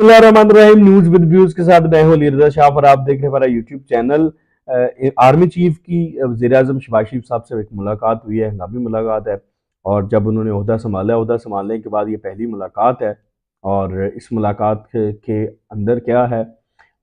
Rahim news with views के साथ मैं हूं लीरदा शाह और आप देख रहे हमारा यूट्यूब चैनल आर्मी चीफ की वजीर अजम शबाज शरीफ साहब से एक मुलाकात हुई है हंगामी मुलाकात है और जब उन्होंने अहदा संभाला अहदा संभालने के बाद ये पहली मुलाकात है और इस मुलाकात के, के अंदर क्या है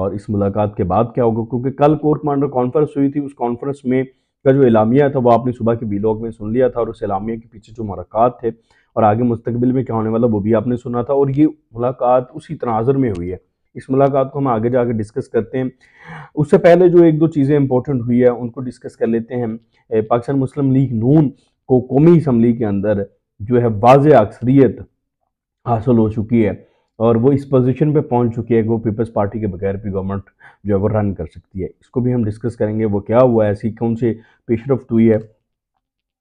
और इस मुलाकात के बाद क्या होगा क्योंकि कल कोर कमांडर कॉन्फ्रेंस हुई थी उस कॉन्फ्रेंस में का जो इलामिया था वो आपने सुबह के वीलॉग में सुन लिया था और उस इलामिया के पीछे जो मुलाकात थे और आगे मुस्तबिल में क्या होने वाला वो भी आपने सुना था और ये मुलाकात उसी तनाजर में हुई है इस मुलाकात को हम आगे जाकर डिस्कस करते हैं उससे पहले जो एक दो चीज़ें इंपॉर्टेंट हुई है उनको डिस्कस कर लेते हैं पाकिस्तान मुस्लिम लीग नून को कौमी इसम्बली के अंदर जो है वाज अक्सरीत हासिल हो चुकी है और वो इस पोजीशन पे पहुंच चुकी है कि वो पीपल्स पार्टी के बगैर भी गवर्नमेंट जो है वो रन कर सकती है इसको भी हम डिस्कस करेंगे वो क्या हुआ है ऐसी कौन सी पेशरफ हुई है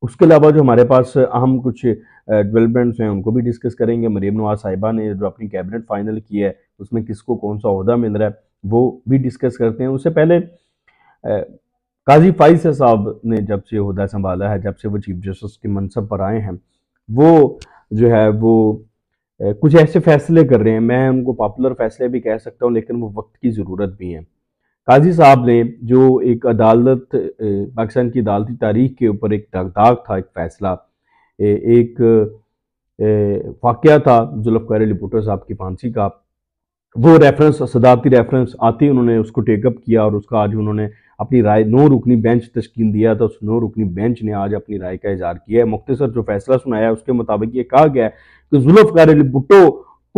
उसके अलावा जो हमारे पास अहम कुछ डेवलपमेंट्स हैं उनको भी डिस्कस करेंगे मरीम नवाज साहिबा ने जो अपनी कैबिनेट फाइनल की है उसमें किसको कौन सा अहदा मिल रहा है वो भी डिस्कस करते हैं उससे पहले काजी फाइज साहब ने जब से अहदा संभाला है जब से वो चीफ जस्टिस के मनसब पर आए हैं वो जो है वो कुछ ऐसे फैसले कर रहे हैं मैं उनको पॉपुलर फैसले भी कह सकता हूँ लेकिन वो वक्त की ज़रूरत भी है काजी साहब ने जो एक अदालत पाकिस्तान की अदालती तारीख के ऊपर एक दाग था एक फैसला एक वाक़ था जुल्फ़ार भुटो साहब की फांसी का वो रेफरेंस सदारती रेफरेंस आती उन्होंने उसको टेकअप किया और उसका आज उन्होंने अपनी राय नौ रुकनी बेंच तश्कील दिया था उस नौ रुकनी बेंच ने आज अपनी राय का इजहार किया है मुख्तसर जो फैसला सुनाया है उसके मुताबिक ये कहा गया है कि जुल्फकार भुट्टो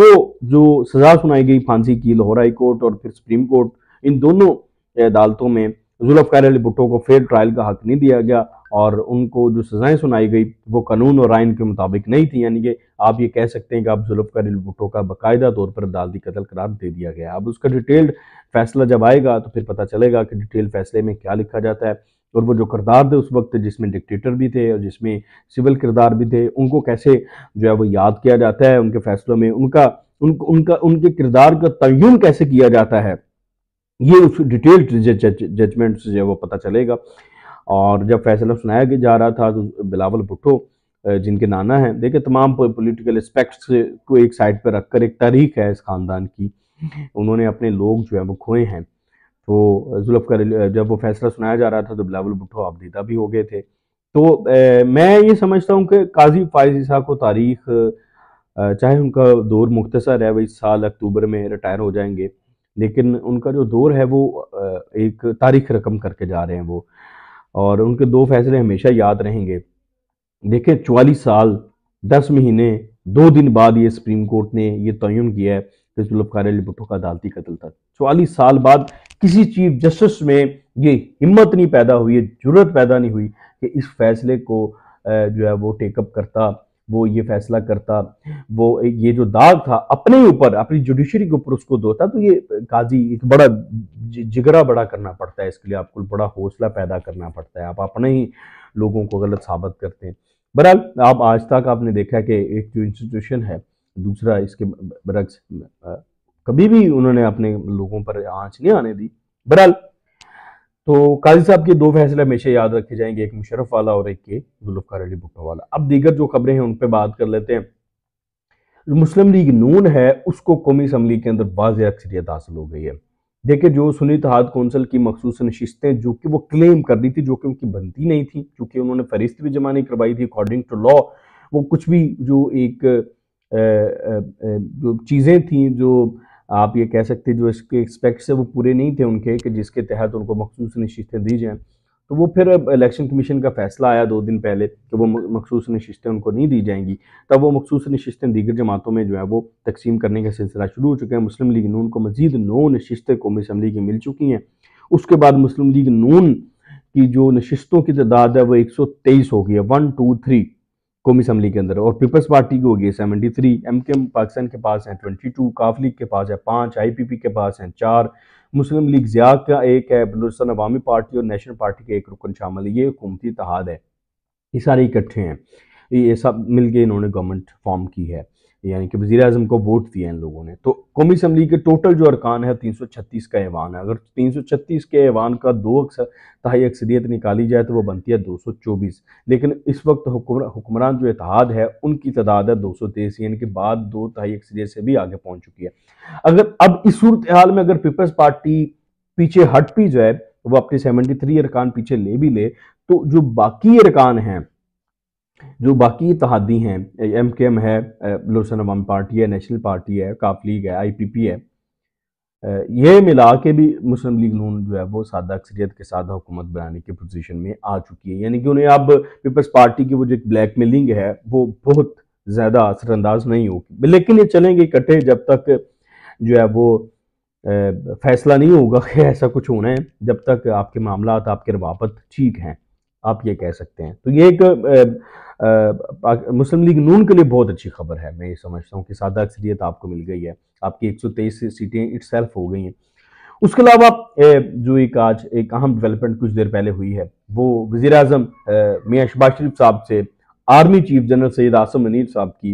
को जो सज़ा सुनाई गई फांसी की लाहौर हाई कोर्ट और फिर सुप्रीम कोर्ट इन दोनों अदालतों में जुल्फकार अली भुट्टो को फेयर ट्रायल का हक नहीं दिया गया और उनको जो सज़ाएं सुनाई गई वो कानून और आयन के मुताबिक नहीं थी यानी कि आप ये कह सकते हैं कि आप रिल भुट्टो का बाकायदा तौर पर अदालती कतल करार दे दिया गया अब उसका डिटेल्ड फैसला जब आएगा तो फिर पता चलेगा कि डिटेल फैसले में क्या लिखा जाता है और वो जो किरदार थे उस वक्त जिसमें डिक्टेटर भी थे और जिसमें सिविल किरदार भी थे उनको कैसे जो है वो याद किया जाता है उनके फैसलों में उनका उन, उनका उनके किरदार का तयन कैसे किया जाता है ये उस डिटेल्ड जजमेंट से जो है वो पता चलेगा और जब फैसला सुनाया जा रहा था तो बिलावल भुट्टो जिनके नाना हैं देखिए तमाम पॉलिटिकल एस्पेक्ट्स को एक साइड पर रखकर एक तारीख है इस ख़ानदान की उन्होंने अपने लोग जो है वो खोए हैं तो जुल्फकर जब वो फैसला सुनाया जा रहा था तो बिलावल भुट्टो आपदीदा भी हो गए थे तो ए, मैं ये समझता हूँ कि काजी फायज ईसा को तारीख चाहे उनका दौर मुख्तसर है वो इस साल अक्टूबर में रिटायर हो जाएंगे लेकिन उनका जो दौर है वो एक तारीख रकम करके जा रहे हैं वो और उनके दो फैसले हमेशा याद रहेंगे देखें चवालीस साल दस महीने दो दिन बाद ये सुप्रीम कोर्ट ने यह तयन किया है कि अली भुट्टो का अदालती कत्ल था चवालीस साल बाद किसी चीफ जस्टिस में ये हिम्मत नहीं पैदा हुई जरूरत पैदा नहीं हुई कि इस फैसले को जो है वो टेकअप करता वो ये फैसला करता वो ये जो दाग था अपने ऊपर अपनी जुडिशरी के ऊपर उसको दोता तो ये काजी एक बड़ा जिगरा बड़ा करना पड़ता है इसके लिए आपको बड़ा हौसला पैदा करना पड़ता है आप अपने ही लोगों को गलत साबित करते हैं बहरहाल आप आज तक आपने देखा कि एक जो इंस्टीट्यूशन है दूसरा इसके बरक्स कभी भी उन्होंने अपने लोगों पर आँच नहीं आने दी बहरहाल तो काजी साहब के दो फैसले हमेशा याद रखे जाएंगे एक मुशरफ वाला और एक के जुल्फ़ार अली भुट्टो वाला अब दीगर जो खबरें हैं उन पर बात कर लेते हैं मुस्लिम लीग नून है उसको कौमी असम्बली के अंदर वाज अक्सरियत हासिल हो गई है देखिए जो सुनी तहाद कौंसिल की मखसूस नशिस्तें जो कि वो क्लेम कर रही थी जो कि उनकी बनती नहीं थी क्योंकि उन्होंने फहरिस्त भी जमा नहीं करवाई थी अकॉर्डिंग टू लॉ वो कुछ भी जो एक जो चीज़ें थी जो आप ये कह सकते जो इसके एक्सपेक्ट्स है वो पूरे नहीं थे उनके कि जिसके तहत उनको मखसूस नशितें दी जाएँ तो वो फिर इलेक्शन कमीशन का फैसला आया दो दिन पहले कि वो मखसूस नशस्तें उनको नहीं दी जाएंगी तब वो मखसूस नशस्तें दीगर जमातों में जो है वो तकसीम करने का सिलसिला शुरू हो चुका है मुस्लिम लीग नून को मजीद नौ नशस्तें कौमी असम्बली की मिल चुकी हैं उसके बाद मुस्लिम लीग नून की जो नशस्तों की तादाद है वो एक सौ तेईस हो गई है वन टू थ्री कौमी असम्बली के अंदर और पीपल्स पार्टी की होगी seventy three M Q M Pakistan के पास हैं ट्वेंटी टू काफ लीग के पास है पाँच आई पी पी के पास हैं चार मुस्लिम लीग ज़िया का एक है बलूचिस्तान अवामी पार्टी और नेशनल पार्टी के एक रुकन शामिल है ये हुकूमती इतिहाद है ये सारे इकट्ठे हैं ये सब मिल के इन्होंने गवर्नमेंट फॉर्म की है यानी कि वजी अजम को वोट दिया इन लोगों ने तो कौमी असम्बली के टोटल जो अरकान है तीन सौ छत्तीस का ऐवान है अगर तीन सौ छत्तीस के ऐवान का दो अक्सर तहाई अक्सरियत निकाली जाए तो वह बनती है दो सौ चौबीस लेकिन इस वक्त हुक्मरान जो इतिहाद है उनकी तादाद है दो सौ तेईस यानी कि बाद दो तहाई अक्सरियत से भी आगे पहुँच चुकी है अगर अब इस सूरत हाल में अगर पीपल्स पार्टी पीछे हट भी जाए वो अपने सेवेंटी थ्री अरकान पीछे ले भी ले तो जो बाकी अरकान हैं जो बाकी तहादी हैं एम के एम है लोसन अवाम पार्टी है नेशनल पार्टी है काफ लीग है आई पी पी है ये मिला के भी मुस्लिम लीग नून जो है वो सादा अक्सरियत के साथ हुकूमत बनाने की पोजीशन में आ चुकी है यानी कि उन्हें अब पीपल्स पार्टी की वो जो ब्लैक मेलिंग है वो बहुत ज़्यादा असरअंदाज नहीं होगी लेकिन ये चलेंगे इकट्ठे जब तक जो है वो फैसला नहीं होगा कि ऐसा कुछ होना है जब तक आपके मामला आपके रवाबत ठीक हैं आप ये कह सकते हैं तो ये एक मुस्लिम लीग नून के लिए बहुत अच्छी खबर है मैं ये समझता हूँ कि सादा अक्सरियत आपको मिल गई है आपकी 123 सीटें इट्स हो गई हैं उसके अलावा जो एक आज एक अहम डेवलपमेंट कुछ देर पहले हुई है वो वजीर अजम मियाँ शबाज शरीफ साहब से army chief general Syed Asim Munir साहब की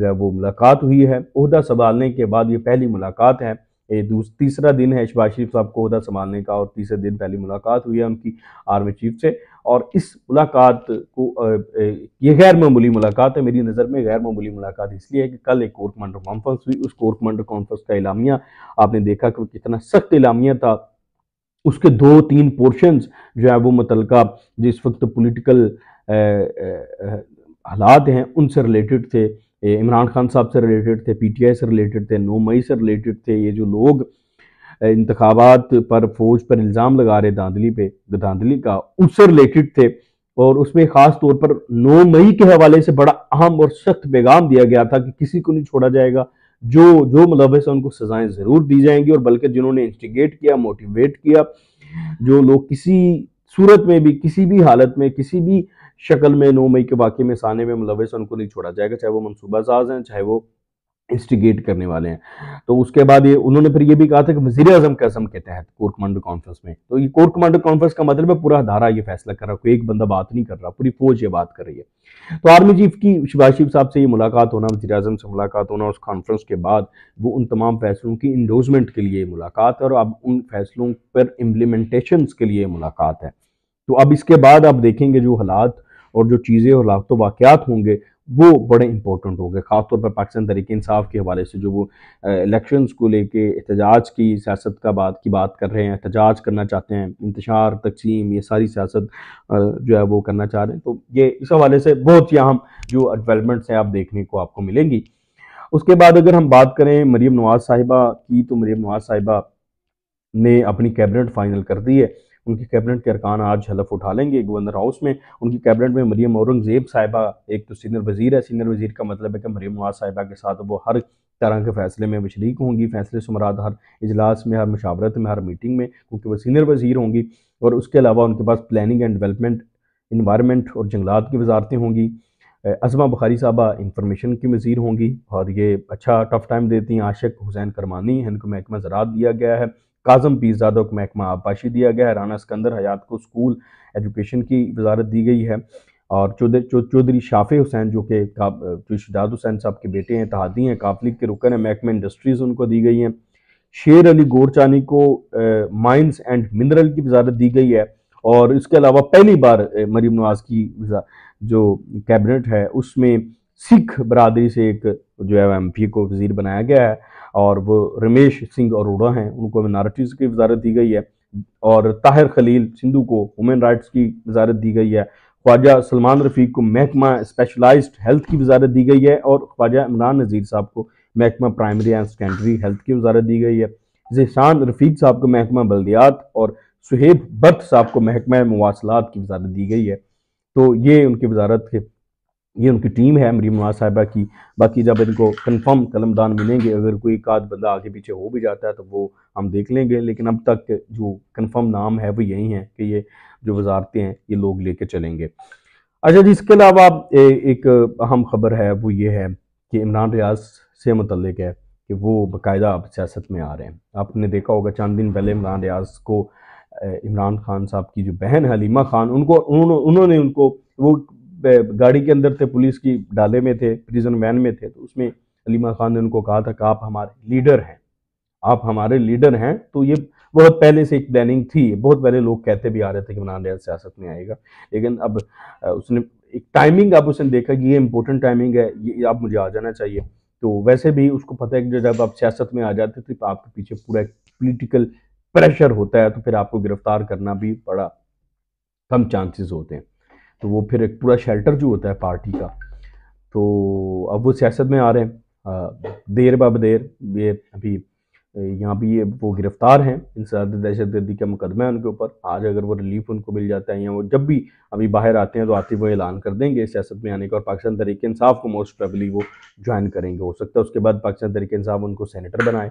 जो वो मुलाकात हुई है अहदा संभालने के बाद ये पहली मुलाकात है ये तीसरा दिन है शबाज शरीफ साहब को उदा संभालने का और तीसरे दिन पहली मुलाकात हुई है उनकी आर्मी चीफ से और इस मुलाकात को ये गैर मामूली मुलाकात है मेरी नज़र में गैर मामूली मुलाकात इसलिए है कि कल एक कोर कमांडर कॉन्फ्रेंस हुई उस कोर कमांडर कॉन्फ्रेंस का इलामिया आपने देखा कि कितना सख्त इलामिया था उसके दो तीन पोर्शंस जो है वो मुतलका जिस वक्त पोलिटिकल हालात हैं उनसे रिलेटेड थे इमरान खान साहब से रिलेटेड थे पीटीआई से रिलेटेड थे नौ मई से रिलेटेड थे ये जो लोग इंतबात पर फौज पर इल्ज़ाम लगा रहे धांधली पे धांधली का उससे रिलेटेड थे और उसमें ख़ास तौर पर नौ मई के हवाले से बड़ा अहम और सख्त पैगाम दिया गया था कि किसी को नहीं छोड़ा जाएगा जो जो मुलवस है उनको सजाएं ज़रूर दी जाएंगी और बल्कि जिन्होंने इंस्टिगेट किया मोटिवेट किया जो लोग किसी सूरत में भी किसी भी हालत में किसी भी शक्ल में नौ मई के वाक़े में साने में मुलवस उनको नहीं छोड़ा जाएगा चाहे वो मनसूबा साज हैं चाहे वो इंस्टिगेट करने वाले हैं तो उसके बाद ये उन्होंने फिर ये भी कहा था कि वजीर अजम के के तहत कोर कमांडो कॉन्फ्रेंस में तो ये कोर कमांडो कॉन्फ्रेंस का मतलब है पूरा धारा ये फैसला कर रहा है कोई एक बंदा बात नहीं कर रहा पूरी फौज ये बात कर रही है तो आर्मी चीफ की शिवाज शिव साहब से ये मुलाकात होना वजी अजम से मुलाकात होना उस कॉन्फ्रेंस के बाद वो उन तमाम फैसलों की इंडोजमेंट के लिए मुलाकात है और अब उन फैसलों पर इम्प्लीमेंटेशन के लिए मुलाकात है तो अब इसके बाद आप देखेंगे जो हालात और जो चीज़ें और लाखों तो वाक़ होंगे वो बड़े इंपॉर्टेंट हो गए ख़ासतौर पर पाकिस्तान तरीके इंसाफ के हवाले से जो वो इलेक्शन को लेके एहतजाज की सियासत का बात की बात कर रहे हैं एहतजाज करना चाहते हैं इंतजार तकसीम ये सारी सियासत जो है वो करना चाह रहे हैं तो ये इस हवाले से बहुत ही अहम जो डेवलपमेंट्स हैं आप देखने को आपको मिलेंगी उसके बाद अगर हम बात करें मरीम नवाज साहिबा की तो मरीम नवाज साहिबा ने अपनी कैबिनेट फाइनल कर दी है उनकी कैबिनेट के अरकान आज हलफ उठा लेंगे गवर्नर हाउस में उनकी कैबिनेट में मरीम औरंगजेब साहिबा एक तो सीनियर वजीर है सीनियर वजीर का मतलब है कि मरीम नवाज साहिबा के साथ वो हर तरह के फैसले में शरीक होंगी फैसले से मराद हर इजलास में हर मशावरत में हर मीटिंग में क्योंकि वो सीनियर वजीर होंगी और उसके अलावा उनके पास प्लानिंग एंड डेवलपमेंट इन्वायरमेंट और जंगलात की वजारतें होंगी अजमा बुखारी साहबा इंफॉर्मेशन की वजीर होंगी और ये अच्छा टफ टाइम देती हैं आशिक हुसैन करमानी इनको महकमा ज़रात दिया गया है काजम पीरजादा को महकमा आबपाशी दिया गया है राना सिकंदर हयात को स्कूल एजुकेशन की वजारत दी गई है और चौधरी चौधरी शाफे हुसैन जो कि जो शजाद हुसैन साहब के बेटे हैं तहादी हैं काफलिक के रुकन हैं महकमा इंडस्ट्रीज़ उनको दी गई हैं शेर अली गोरचानी को माइंस एंड मिनरल की वजारत दी गई है और इसके अलावा पहली बार मरीम नवाज की जो कैबिनेट है उसमें सिख बरदरी से एक जो है एम पी को वजीर बनाया गया है और वो रमेश सिंह अरोड़ा हैं उनको मिनार्टीज़ की वजारत दी गई है और ताहिर खलील सिंधु को वुमेन राइट्स की वजारत दी गई है ख्वाजा सलमान रफ़ीक को महकमा स्पेशलाइज्ड हेल्थ की वजारत दी गई है और ख्वाजा इमरान नज़ीर साहब को महकमा प्राइमरी एंड सेकेंडरी हेल्थ की वजारत दी गई है जहसान रफ़ीक साहब को महकमा बल्दियात और सुहेब बर्थ साहब को महकमा मवासलात की वजारत दी गई है तो ये उनकी वजारत ये उनकी टीम है अमरी नवाज साहिबा की बाकी जब इनको कंफर्म कलमदान मिलेंगे अगर कोई एक आध बंदा आगे पीछे हो भी जाता है तो वो हम देख लेंगे लेकिन अब तक जो कंफर्म नाम है वो यही है कि ये जो वजारतें हैं ये लोग लेके चलेंगे अच्छा जी इसके अलावा एक अहम खबर है वो ये है कि इमरान रियाज से मतलब है कि वो बाकायदा अब सियासत में आ रहे हैं आपने देखा होगा चंद दिन पहले इमरान रियाज को इमरान खान साहब की जो बहन हलीमा खान उनको उन्होंने उनको वो गाड़ी के अंदर थे पुलिस की डाले में थे प्रिजन वैन में थे तो उसमें अलीमा खान ने उनको कहा था कि आप हमारे लीडर हैं आप हमारे लीडर हैं तो ये बहुत पहले से एक प्लानिंग थी बहुत पहले लोग कहते भी आ रहे थे कि मनान रियाज सियासत में आएगा लेकिन अब उसने एक टाइमिंग अब उसने देखा कि ये इंपॉर्टेंट टाइमिंग है ये आप मुझे आ जाना चाहिए तो वैसे भी उसको पता है कि जब आप सियासत में आ जाते तो आपके पीछे पूरा एक पोलिटिकल प्रेशर होता है तो फिर आपको गिरफ्तार करना भी बड़ा कम चांसेस होते हैं तो वो फिर एक पूरा शेल्टर जो होता है पार्टी का तो अब वो सियासत में आ रहे हैं देर बा देर ये अभी यहाँ भी ये वो गिरफ़्तार हैं इंसदार दहशत गर्दी का मुकदमा है उनके ऊपर आज अगर वो रिलीफ उनको मिल जाता है या वो जब भी अभी बाहर आते हैं तो आते वो ऐलान कर देंगे सियासत में आने का और पाकिस्तान तरीके इंसाफ को मोस्ट प्रबली वो ज्वाइन करेंगे हो सकता है उसके बाद पाकिस्तान तरीके इंसाफ उनको सैनिटर बनाए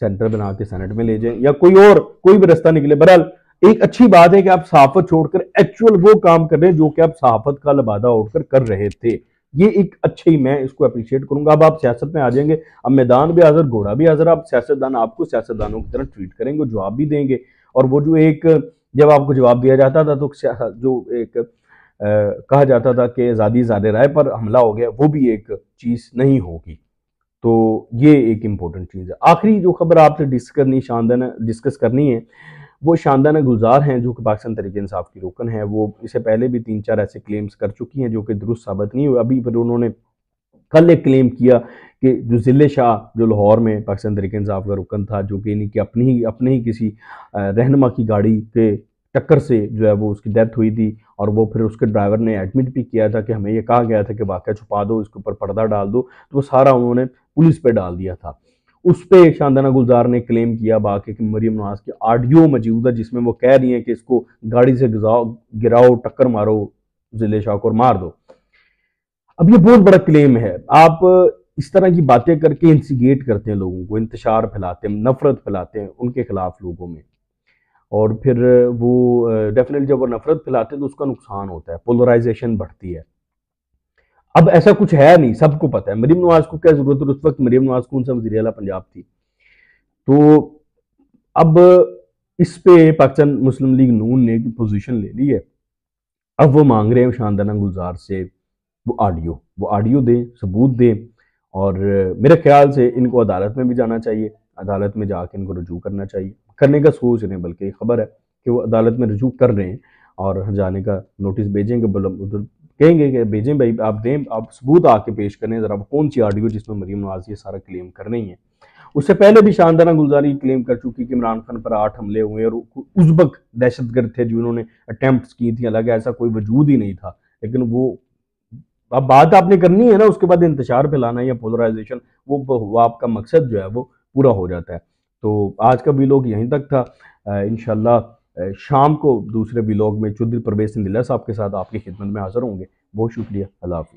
सेंटर बना के सेनेट में ले जाए या कोई और कोई भी रास्ता निकले बहरहाल एक अच्छी बात है कि आप सहाफत छोड़कर एक्चुअल वो काम कर रहे हैं जो कि आप सहाफत का लबादा उठकर कर रहे थे ये एक अच्छी मैं इसको अप्रिशिएट करूंगा अब आप सियासत में आ जाएंगे अब मैदान भी हाजिर घोड़ा भी हाजिर आप सियासतदान आपको सियासतदानों की तरह ट्रीट करेंगे जवाब भी देंगे और वो जो एक जब आपको जवाब दिया जाता था तो जो एक आ, कहा जाता था कि आज़ादी ज्यादा राय पर हमला हो गया वो भी एक चीज़ नहीं होगी तो ये एक इंपॉर्टेंट चीज़ है आखिरी जो खबर आपसे डिस्कस करनी शानदार डिस्कस करनी है वो शानदाना गुलजार हैं जो कि पाकिस्तान तरीके इंसाफ की रुकन है वो इससे पहले भी तीन चार ऐसे क्लेम्स कर चुकी हैं जो कि दुरुस्त साबित नहीं हुए अभी फिर उन्होंने कल एक क्लेम किया कि जो ज़िले शाह जो लाहौर में पाकिस्तान तरीके इंसाफ का रुकन था जो कि इन्हीं की अपनी ही अपने ही किसी रहनमा की गाड़ी के टक्कर से जो है वो उसकी डेथ हुई थी और वो फिर उसके ड्राइवर ने एडमिट भी किया था कि हमें ये कहा गया था कि वाक़ छुपा दो इसके ऊपर पर्दा डाल दो तो वो सारा उन्होंने पुलिस पे डाल दिया था उस पर शानदाना गुलजार ने क्लेम किया बाकी कि मरियम नवाज के ऑडियो मौजूद है जिसमें वो कह रही हैं कि इसको गाड़ी से गिराओ गिराओ टक्कर मारो जिले शाह को मार दो अब ये बहुत बड़ा क्लेम है आप इस तरह की बातें करके इंसिगेट करते हैं लोगों को इंतशार फैलाते हैं नफरत फैलाते हैं उनके खिलाफ लोगों में और फिर वो डेफिनेटली जब वो नफरत फैलाते हैं तो उसका नुकसान होता है पोलराइजेशन बढ़ती है अब ऐसा कुछ है नहीं सबको पता है मरीम नवाज को क्या जरूरत है उस वक्त मरीम नवाज कौन सा वजी अला पंजाब थी तो अब इस पे पाकिस्तान मुस्लिम लीग नून ने पोजीशन ले ली है अब वो मांग रहे हैं शानदाना गुलजार से वो ऑडियो वो ऑडियो दें सबूत दें और मेरे ख्याल से इनको अदालत में भी जाना चाहिए अदालत में जाके इनको रजू करना चाहिए करने का सोच रहे हैं बल्कि खबर है कि वो अदालत में रजू कर रहे हैं और जाने का नोटिस भेजेंगे कहेंगे कि भेजें भाई आप दें आप सबूत आके पेश करें ज़रा कौन सी ऑडियो जिसमें मरीम नवाज ये सारा क्लेम कर रही है उससे पहले भी शानदार गुलजारी क्लेम कर चुकी कि इमरान खान पर आठ हमले हुए और उजबक दहशत गर्द थे जिन्होंने अटैम्प्ट की थी हालांकि ऐसा कोई वजूद ही नहीं था लेकिन वो अब बात आपने करनी है ना उसके बाद इंतजार फैलाना या पोलराइजेशन वो, वो आपका मकसद जो है वो पूरा हो जाता है तो आज का भी लोग यहीं तक था इनशाला शाम को दूसरे ब्लॉग में चौधरी परवेज सिंधिल्ला साहब के साथ आपकी खिदमत में हाजिर होंगे बहुत शुक्रिया अल्लाह हाफिज़